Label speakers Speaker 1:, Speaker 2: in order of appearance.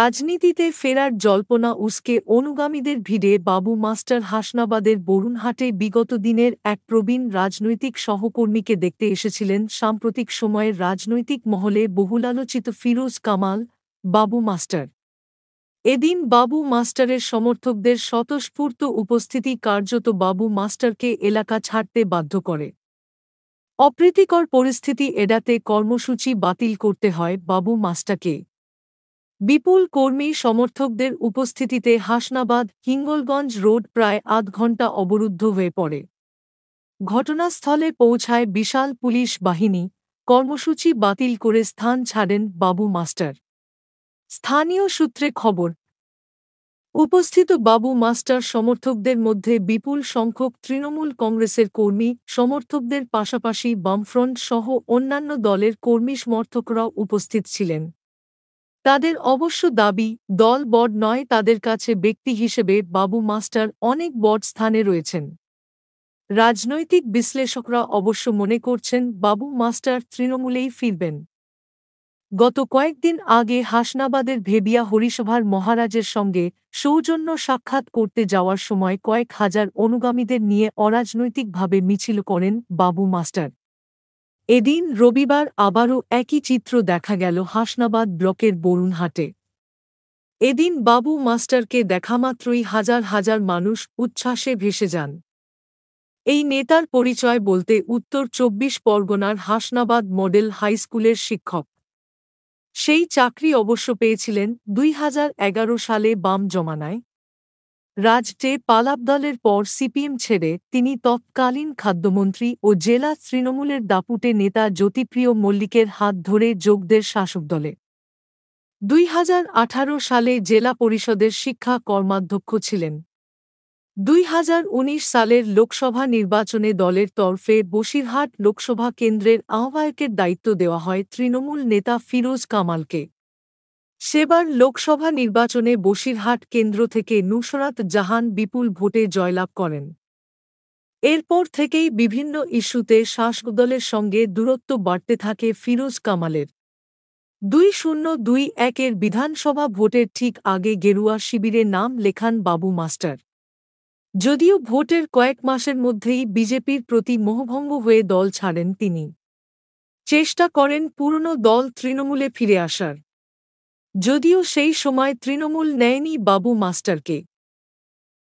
Speaker 1: রাজনীতিতে ফেরার জল্পনা উসকে অনুগামীদের ভিড়ে বাবু মাস্টার হাসনাবাদের বরুণহাটে বিগত দিনের এক প্রবীণ রাজনৈতিক সহকর্মীকে দেখতে এসেছিলেন সাম্প্রতিক সময়ের রাজনৈতিক মহলে বহুলালোচিত ফিরোজ কামাল বাবু মাস্টার এদিন বাবু মাস্টারের সমর্থকদের স্বতঃস্ফূর্ত উপস্থিতি কার্যত বাবু মাস্টারকে এলাকা ছাড়তে বাধ্য করে অপ্রীতিকর পরিস্থিতি এড়াতে কর্মসূচি বাতিল করতে হয় বাবু মাস্টারকে বিপুল কর্মী সমর্থকদের উপস্থিতিতে হাসনাবাদ হিঙ্গলগঞ্জ রোড প্রায় আধ ঘণ্টা অবরুদ্ধ হয়ে পড়ে ঘটনাস্থলে পৌঁছায় বিশাল পুলিশ বাহিনী কর্মসূচি বাতিল করে স্থান ছাড়েন বাবু মাস্টার স্থানীয় সূত্রে খবর উপস্থিত বাবু মাস্টার সমর্থকদের মধ্যে বিপুল সংখ্যক তৃণমূল কংগ্রেসের কর্মী সমর্থকদের পাশাপাশি বামফ্রন্ট সহ অন্যান্য দলের কর্মী সমর্থকরাও উপস্থিত ছিলেন তাদের অবশ্য দাবি দল বড নয় তাদের কাছে ব্যক্তি হিসেবে বাবু মাস্টার অনেক বড স্থানে রয়েছেন রাজনৈতিক বিশ্লেষকরা অবশ্য মনে করছেন বাবু মাস্টার তৃণমূলেই ফিরবেন গত কয়েকদিন আগে হাসনাবাদের ভেবিয়া হরিসভার মহারাজের সঙ্গে সৌজন্য সাক্ষাৎ করতে যাওয়ার সময় কয়েক হাজার অনুগামীদের নিয়ে অরাজনৈতিকভাবে মিছিল করেন বাবু মাস্টার এদিন রবিবার আবারও একই চিত্র দেখা গেল হাসনাবাদ ব্লকের বরুণহাটে এদিন বাবু মাস্টারকে দেখামাত্রই হাজার হাজার মানুষ উচ্ছ্বাসে ভেসে যান এই নেতার পরিচয় বলতে উত্তর চব্বিশ পরগনার হাসনাবাদ মডেল হাইস্কুলের শিক্ষক সেই চাকরি অবশ্য পেয়েছিলেন দুই সালে বাম জমানায় রাজটে দলের পর সিপিএম ছেড়ে তিনি তৎকালীন খাদ্যমন্ত্রী ও জেলা তৃণমূলের দাপুটে নেতা জ্যোতিপ্রিয় মল্লিকের হাত ধরে যোগদের শাসক দলে দুই সালে জেলা পরিষদের শিক্ষা কর্মাধ্যক্ষ ছিলেন দুই সালের লোকসভা নির্বাচনে দলের তরফে বসিরহাট লোকসভা কেন্দ্রের আহ্বায়কের দায়িত্ব দেওয়া হয় তৃণমূল নেতা ফিরোজ কামালকে সেবার লোকসভা নির্বাচনে বসিরহাট কেন্দ্র থেকে নুসরাত জাহান বিপুল ভোটে জয়লাভ করেন এরপর থেকেই বিভিন্ন ইস্যুতে শাসকদলের সঙ্গে দূরত্ব বাড়তে থাকে ফিরোজ কামালের দুই শূন্য দুই একের বিধানসভা ভোটের ঠিক আগে গেরুয়া শিবিরে নাম লেখান বাবু মাস্টার যদিও ভোটের কয়েক মাসের মধ্যেই বিজেপির প্রতি মোহভঙ্গ হয়ে দল ছাড়েন তিনি চেষ্টা করেন পুরনো দল তৃণমূলে ফিরে আসার যদিও সেই সময় তৃণমূল নেয়নি বাবু মাস্টারকে